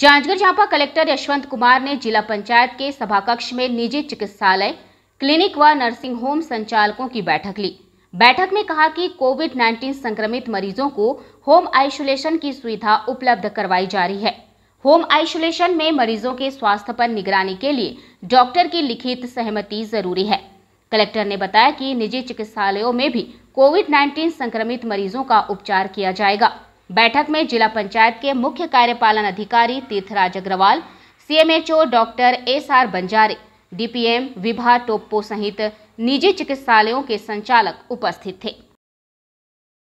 Janjgir Champa collector Yashwant Kumar ने जिला पंचायत के सभाकक्ष में निजी चिकित्सालय क्लिनिक व नर्सिंग होम संचालकों की बैठक ली बैठक में कहा कि कोविड 19 संक्रमित मरीजों को होम आइसोलेशन की सुविधा उपलब्ध करवाई जा रही है होम आइसोलेशन में मरीजों के स्वास्थ्य पर निगरानी के लिए डॉक्टर की लिखित सहमति जरूरी है कलेक्टर ने बताया कि निजी चिकित्सालयों में भी कोविड 19 संक्रमित मरीजों का उपचार किया जाएगा बैठक में जिला पंचायत के मुख्य कार्यपालन अधिकारी Tirthraj Agrawal CMHO doctor S R Banjare DPM Vibha Toppo सहित निजी चिकित्सालयों के संचालक उपस्थित थे